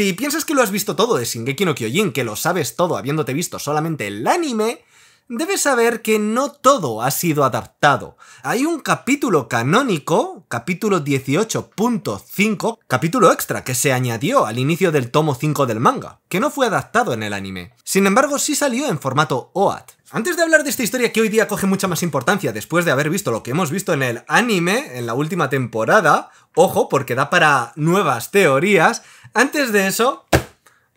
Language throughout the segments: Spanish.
Si piensas que lo has visto todo de Shingeki no Kyojin, que lo sabes todo habiéndote visto solamente el anime, Debes saber que no todo ha sido adaptado. Hay un capítulo canónico, capítulo 18.5, capítulo extra que se añadió al inicio del tomo 5 del manga, que no fue adaptado en el anime. Sin embargo, sí salió en formato OAT. Antes de hablar de esta historia que hoy día coge mucha más importancia después de haber visto lo que hemos visto en el anime, en la última temporada, ojo porque da para nuevas teorías, antes de eso,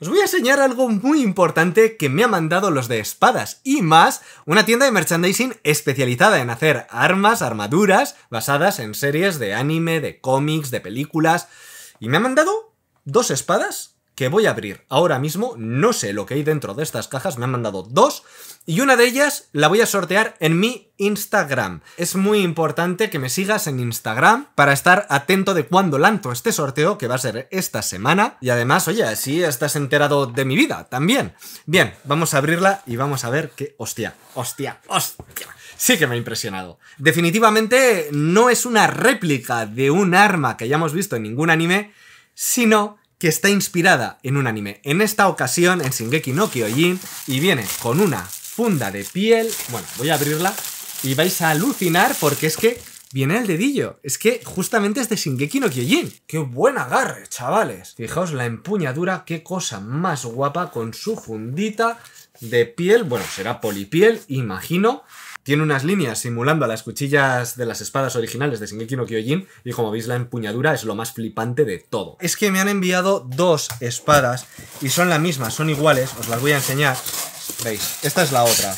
os voy a enseñar algo muy importante que me han mandado los de espadas y más, una tienda de merchandising especializada en hacer armas, armaduras basadas en series de anime, de cómics, de películas. Y me ha mandado dos espadas que voy a abrir ahora mismo. No sé lo que hay dentro de estas cajas, me han mandado dos. Y una de ellas la voy a sortear en mi Instagram. Es muy importante que me sigas en Instagram para estar atento de cuándo lanzo este sorteo, que va a ser esta semana. Y además, oye, así estás enterado de mi vida también. Bien, vamos a abrirla y vamos a ver qué... Hostia, hostia, hostia. Sí que me ha impresionado. Definitivamente no es una réplica de un arma que hayamos visto en ningún anime, sino que está inspirada en un anime, en esta ocasión en Shingeki no Kyojin, y viene con una funda de piel. Bueno, voy a abrirla y vais a alucinar porque es que viene el dedillo. Es que justamente es de Shingeki no Kyojin. ¡Qué buen agarre, chavales! Fijaos la empuñadura, qué cosa más guapa con su fundita de piel. Bueno, será polipiel, imagino tiene unas líneas simulando a las cuchillas de las espadas originales de Shingeki no Kyojin y como veis la empuñadura es lo más flipante de todo. Es que me han enviado dos espadas y son la misma, son iguales, os las voy a enseñar. ¿Veis? Esta es la otra.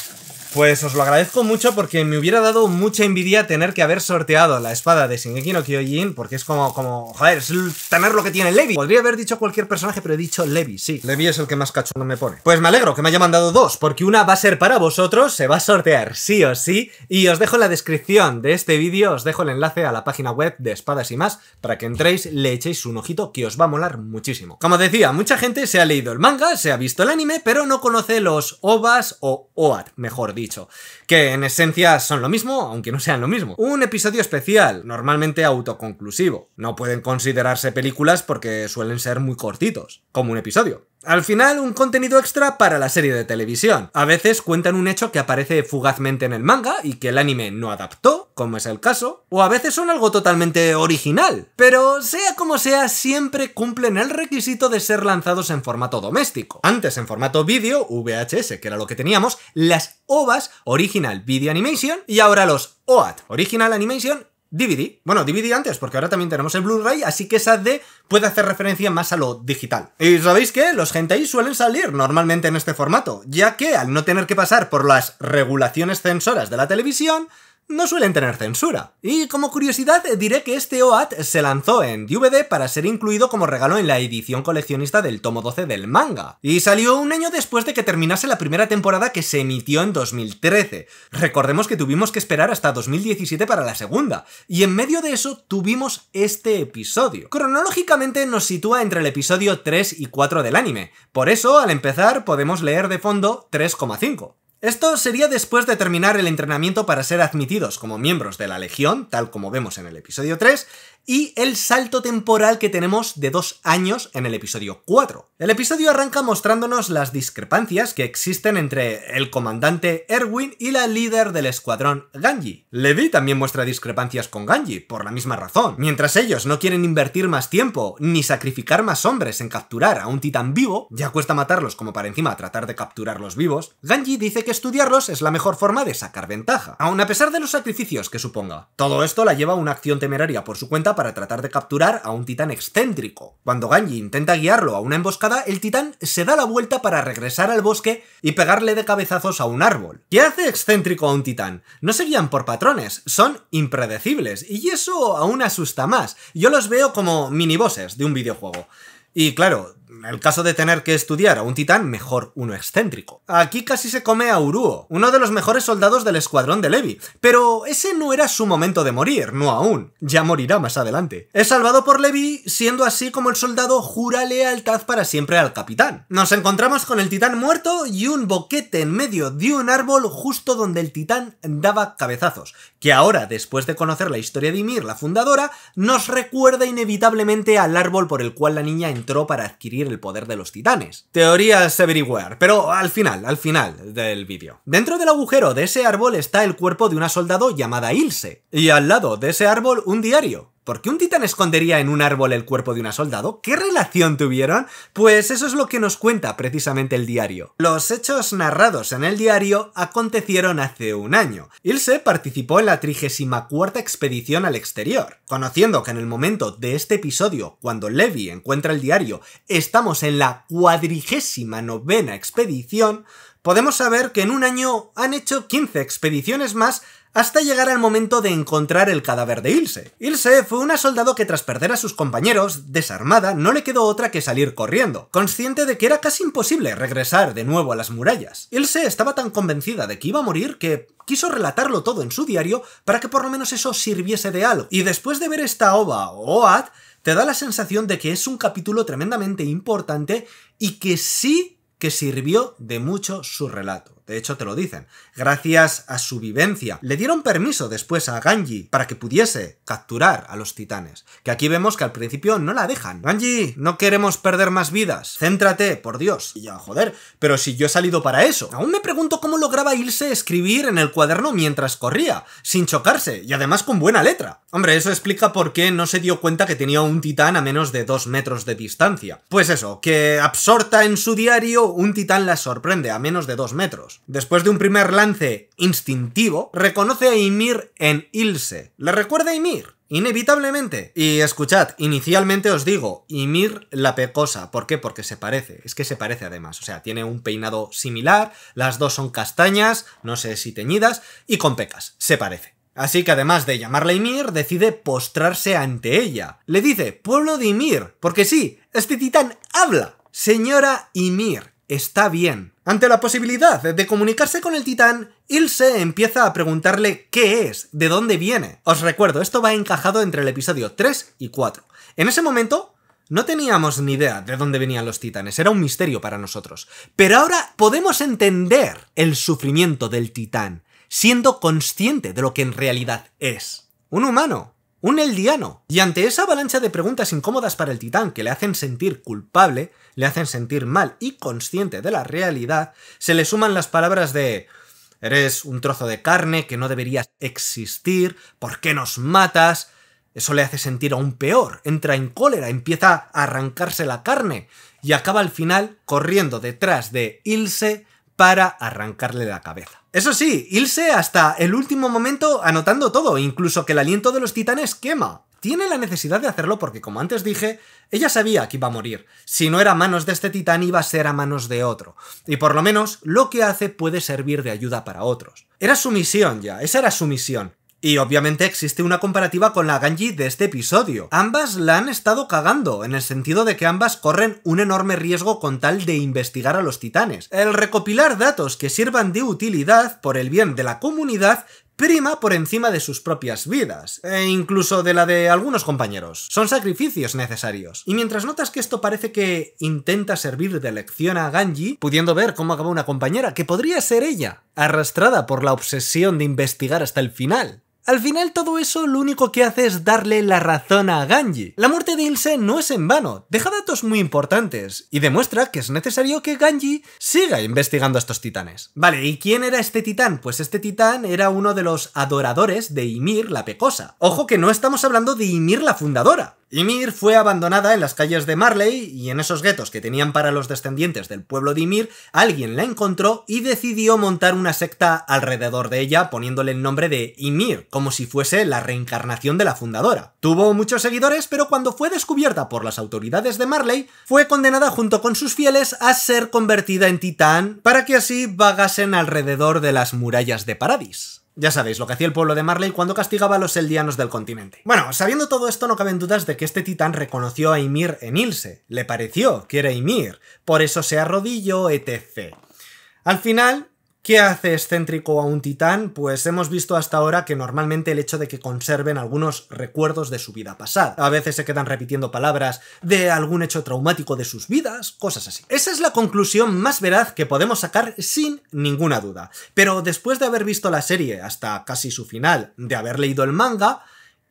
Pues os lo agradezco mucho porque me hubiera dado mucha envidia tener que haber sorteado la espada de Shingeki no Kyojin, porque es como, como, joder, es tener lo que tiene Levi. Podría haber dicho cualquier personaje, pero he dicho Levi, sí. Levi es el que más cacho no me pone. Pues me alegro que me haya mandado dos, porque una va a ser para vosotros, se va a sortear sí o sí, y os dejo en la descripción de este vídeo, os dejo el enlace a la página web de Espadas y más, para que entréis, le echéis un ojito, que os va a molar muchísimo. Como decía, mucha gente se ha leído el manga, se ha visto el anime, pero no conoce los OVAs o OAT, mejor dicho dicho, que en esencia son lo mismo, aunque no sean lo mismo. Un episodio especial, normalmente autoconclusivo. No pueden considerarse películas porque suelen ser muy cortitos, como un episodio. Al final, un contenido extra para la serie de televisión. A veces cuentan un hecho que aparece fugazmente en el manga y que el anime no adaptó, como es el caso, o a veces son algo totalmente original. Pero sea como sea, siempre cumplen el requisito de ser lanzados en formato doméstico. Antes en formato vídeo, VHS, que era lo que teníamos, las OVAs, Original Video Animation, y ahora los OAT, Original Animation DVD. Bueno, DVD antes, porque ahora también tenemos el Blu-ray, así que esa D puede hacer referencia más a lo digital. Y sabéis que los hentai suelen salir normalmente en este formato, ya que al no tener que pasar por las regulaciones censoras de la televisión, no suelen tener censura. Y como curiosidad diré que este OAT se lanzó en DVD para ser incluido como regalo en la edición coleccionista del tomo 12 del manga, y salió un año después de que terminase la primera temporada que se emitió en 2013. Recordemos que tuvimos que esperar hasta 2017 para la segunda, y en medio de eso tuvimos este episodio. Cronológicamente nos sitúa entre el episodio 3 y 4 del anime, por eso al empezar podemos leer de fondo 3,5. Esto sería después de terminar el entrenamiento para ser admitidos como miembros de la Legión, tal como vemos en el episodio 3, y el salto temporal que tenemos de dos años en el episodio 4. El episodio arranca mostrándonos las discrepancias que existen entre el comandante Erwin y la líder del escuadrón Ganji. Levi también muestra discrepancias con Ganji, por la misma razón. Mientras ellos no quieren invertir más tiempo ni sacrificar más hombres en capturar a un titán vivo, ya cuesta matarlos como para encima tratar de capturarlos vivos, Ganji dice que estudiarlos es la mejor forma de sacar ventaja, aun a pesar de los sacrificios que suponga. Todo esto la lleva a una acción temeraria por su cuenta para tratar de capturar a un titán excéntrico. Cuando Ganji intenta guiarlo a una emboscada, el titán se da la vuelta para regresar al bosque y pegarle de cabezazos a un árbol. ¿Qué hace excéntrico a un titán? No se guían por patrones, son impredecibles, y eso aún asusta más. Yo los veo como minibosses de un videojuego. Y claro, el caso de tener que estudiar a un titán, mejor uno excéntrico. Aquí casi se come a Uruo, uno de los mejores soldados del escuadrón de Levi, pero ese no era su momento de morir, no aún, ya morirá más adelante. Es salvado por Levi, siendo así como el soldado jura lealtad para siempre al capitán. Nos encontramos con el titán muerto y un boquete en medio de un árbol justo donde el titán daba cabezazos, que ahora, después de conocer la historia de Ymir, la fundadora, nos recuerda inevitablemente al árbol por el cual la niña entró para adquirir el poder de los titanes. Teorías everywhere, pero al final, al final del vídeo. Dentro del agujero de ese árbol está el cuerpo de una soldado llamada Ilse, y al lado de ese árbol un diario, ¿Por qué un titán escondería en un árbol el cuerpo de una soldado? ¿Qué relación tuvieron? Pues eso es lo que nos cuenta precisamente el diario. Los hechos narrados en el diario acontecieron hace un año. Ilse participó en la 34 expedición al exterior. Conociendo que en el momento de este episodio, cuando Levi encuentra el diario, estamos en la 49 novena expedición, podemos saber que en un año han hecho 15 expediciones más hasta llegar al momento de encontrar el cadáver de Ilse. Ilse fue una soldado que tras perder a sus compañeros, desarmada, no le quedó otra que salir corriendo, consciente de que era casi imposible regresar de nuevo a las murallas. Ilse estaba tan convencida de que iba a morir que quiso relatarlo todo en su diario para que por lo menos eso sirviese de algo. Y después de ver esta ova o ad, te da la sensación de que es un capítulo tremendamente importante y que sí que sirvió de mucho su relato de hecho te lo dicen. Gracias a su vivencia, le dieron permiso después a Ganji para que pudiese capturar a los titanes, que aquí vemos que al principio no la dejan. Ganji, no queremos perder más vidas, céntrate, por Dios. Y ya, joder, pero si yo he salido para eso. Aún me pregunto cómo lograba irse escribir en el cuaderno mientras corría, sin chocarse, y además con buena letra. Hombre, eso explica por qué no se dio cuenta que tenía un titán a menos de dos metros de distancia. Pues eso, que absorta en su diario, un titán la sorprende a menos de dos metros. Después de un primer lance instintivo, reconoce a Ymir en Ilse. ¿Le recuerda a Ymir? Inevitablemente. Y escuchad, inicialmente os digo, Ymir la pecosa. ¿Por qué? Porque se parece. Es que se parece además. O sea, tiene un peinado similar, las dos son castañas, no sé si teñidas, y con pecas. Se parece. Así que además de llamarla Ymir, decide postrarse ante ella. Le dice, pueblo de Ymir, porque sí, este titán habla. Señora Ymir, está bien. Ante la posibilidad de comunicarse con el titán, Ilse empieza a preguntarle qué es, de dónde viene. Os recuerdo, esto va encajado entre el episodio 3 y 4. En ese momento, no teníamos ni idea de dónde venían los titanes, era un misterio para nosotros. Pero ahora podemos entender el sufrimiento del titán, siendo consciente de lo que en realidad es. Un humano, un eldiano. Y ante esa avalancha de preguntas incómodas para el titán que le hacen sentir culpable, le hacen sentir mal y consciente de la realidad, se le suman las palabras de eres un trozo de carne que no deberías existir, ¿por qué nos matas? Eso le hace sentir aún peor, entra en cólera, empieza a arrancarse la carne y acaba al final corriendo detrás de Ilse para arrancarle la cabeza. Eso sí, Ilse hasta el último momento anotando todo, incluso que el aliento de los titanes quema. Tiene la necesidad de hacerlo porque, como antes dije, ella sabía que iba a morir. Si no era a manos de este titán, iba a ser a manos de otro. Y por lo menos, lo que hace puede servir de ayuda para otros. Era su misión ya, esa era su misión. Y obviamente existe una comparativa con la Ganji de este episodio. Ambas la han estado cagando, en el sentido de que ambas corren un enorme riesgo con tal de investigar a los titanes. El recopilar datos que sirvan de utilidad por el bien de la comunidad prima por encima de sus propias vidas, e incluso de la de algunos compañeros. Son sacrificios necesarios. Y mientras notas que esto parece que intenta servir de lección a Ganji, pudiendo ver cómo acaba una compañera que podría ser ella, arrastrada por la obsesión de investigar hasta el final. Al final todo eso lo único que hace es darle la razón a Ganji. La muerte de Ilse no es en vano, deja datos muy importantes y demuestra que es necesario que Ganji siga investigando a estos titanes. Vale, ¿y quién era este titán? Pues este titán era uno de los adoradores de Ymir la Pecosa. Ojo que no estamos hablando de Ymir la fundadora. Ymir fue abandonada en las calles de Marley y en esos guetos que tenían para los descendientes del pueblo de Ymir, alguien la encontró y decidió montar una secta alrededor de ella poniéndole el nombre de Ymir, como si fuese la reencarnación de la fundadora. Tuvo muchos seguidores, pero cuando fue descubierta por las autoridades de Marley, fue condenada junto con sus fieles a ser convertida en titán para que así vagasen alrededor de las murallas de Paradis. Ya sabéis lo que hacía el pueblo de Marley cuando castigaba a los eldianos del continente. Bueno, sabiendo todo esto no caben dudas de que este titán reconoció a Ymir en Ilse, le pareció que era Ymir, por eso se arrodilló, etc. Al final, ¿Qué hace excéntrico a un titán? Pues hemos visto hasta ahora que normalmente el hecho de que conserven algunos recuerdos de su vida pasada. A veces se quedan repitiendo palabras de algún hecho traumático de sus vidas, cosas así. Esa es la conclusión más veraz que podemos sacar sin ninguna duda. Pero después de haber visto la serie hasta casi su final, de haber leído el manga,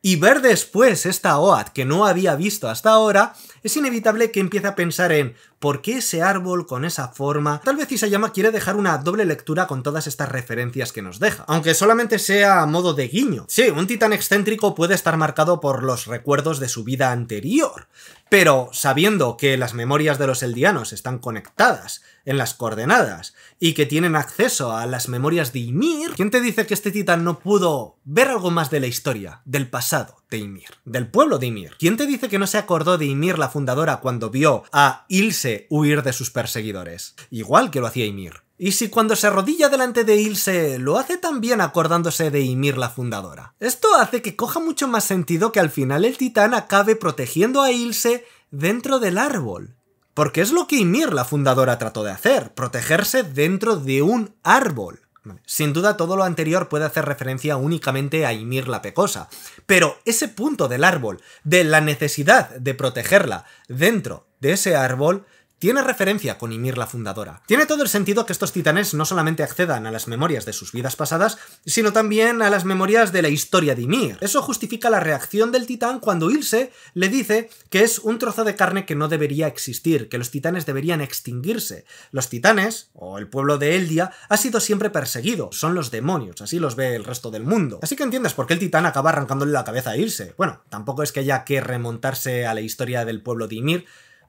y ver después esta OAD que no había visto hasta ahora, es inevitable que empiece a pensar en ¿Por qué ese árbol con esa forma? Tal vez Isayama quiere dejar una doble lectura con todas estas referencias que nos deja, aunque solamente sea a modo de guiño. Sí, un titán excéntrico puede estar marcado por los recuerdos de su vida anterior, pero sabiendo que las memorias de los eldianos están conectadas en las coordenadas y que tienen acceso a las memorias de Ymir, ¿quién te dice que este titán no pudo ver algo más de la historia, del pasado, de Ymir, del pueblo de Ymir. ¿Quién te dice que no se acordó de Ymir la fundadora cuando vio a Ilse huir de sus perseguidores? Igual que lo hacía Ymir. Y si cuando se arrodilla delante de Ilse lo hace también acordándose de Ymir la fundadora. Esto hace que coja mucho más sentido que al final el titán acabe protegiendo a Ilse dentro del árbol. Porque es lo que Ymir la fundadora trató de hacer, protegerse dentro de un árbol. Sin duda, todo lo anterior puede hacer referencia únicamente a Ymir la Pecosa, pero ese punto del árbol, de la necesidad de protegerla dentro de ese árbol, tiene referencia con Ymir la fundadora. Tiene todo el sentido que estos titanes no solamente accedan a las memorias de sus vidas pasadas, sino también a las memorias de la historia de Ymir. Eso justifica la reacción del titán cuando Ilse le dice que es un trozo de carne que no debería existir, que los titanes deberían extinguirse. Los titanes, o el pueblo de Eldia, ha sido siempre perseguido, son los demonios, así los ve el resto del mundo. Así que entiendes por qué el titán acaba arrancándole la cabeza a Ilse. Bueno, tampoco es que haya que remontarse a la historia del pueblo de Ymir,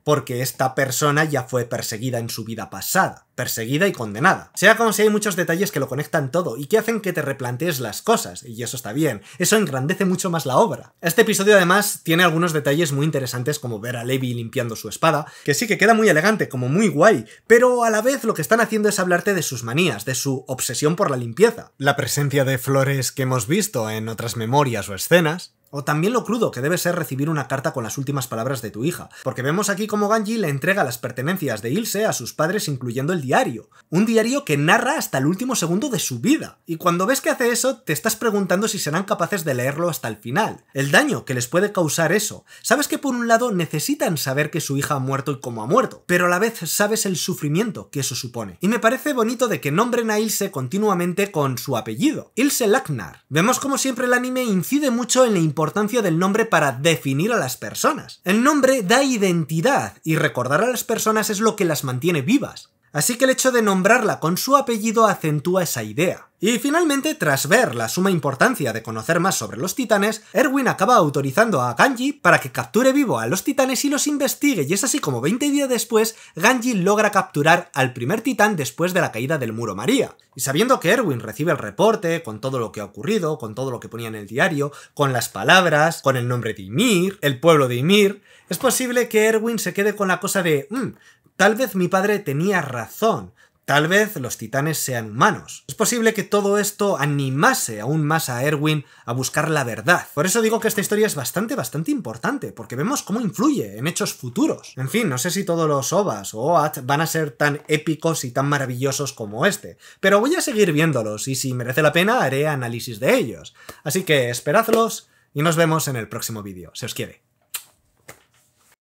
porque esta persona ya fue perseguida en su vida pasada, perseguida y condenada. Sea como sea, hay muchos detalles que lo conectan todo y que hacen que te replantees las cosas, y eso está bien, eso engrandece mucho más la obra. Este episodio además tiene algunos detalles muy interesantes como ver a Levi limpiando su espada, que sí que queda muy elegante, como muy guay, pero a la vez lo que están haciendo es hablarte de sus manías, de su obsesión por la limpieza. La presencia de flores que hemos visto en otras memorias o escenas, o también lo crudo que debe ser recibir una carta con las últimas palabras de tu hija, porque vemos aquí como Ganji le entrega las pertenencias de Ilse a sus padres incluyendo el diario, un diario que narra hasta el último segundo de su vida, y cuando ves que hace eso te estás preguntando si serán capaces de leerlo hasta el final, el daño que les puede causar eso. Sabes que por un lado necesitan saber que su hija ha muerto y cómo ha muerto, pero a la vez sabes el sufrimiento que eso supone. Y me parece bonito de que nombren a Ilse continuamente con su apellido, Ilse Lagnar. Vemos como siempre el anime incide mucho en la importancia del nombre para definir a las personas. El nombre da identidad y recordar a las personas es lo que las mantiene vivas así que el hecho de nombrarla con su apellido acentúa esa idea. Y finalmente, tras ver la suma importancia de conocer más sobre los titanes, Erwin acaba autorizando a Ganji para que capture vivo a los titanes y los investigue, y es así como 20 días después, Ganji logra capturar al primer titán después de la caída del muro María. Y sabiendo que Erwin recibe el reporte, con todo lo que ha ocurrido, con todo lo que ponía en el diario, con las palabras, con el nombre de Ymir, el pueblo de Ymir, es posible que Erwin se quede con la cosa de, mm, Tal vez mi padre tenía razón, tal vez los titanes sean humanos. Es posible que todo esto animase aún más a Erwin a buscar la verdad. Por eso digo que esta historia es bastante, bastante importante, porque vemos cómo influye en hechos futuros. En fin, no sé si todos los OVAs o Oats van a ser tan épicos y tan maravillosos como este, pero voy a seguir viéndolos y si merece la pena haré análisis de ellos. Así que esperadlos y nos vemos en el próximo vídeo. Se os quiere.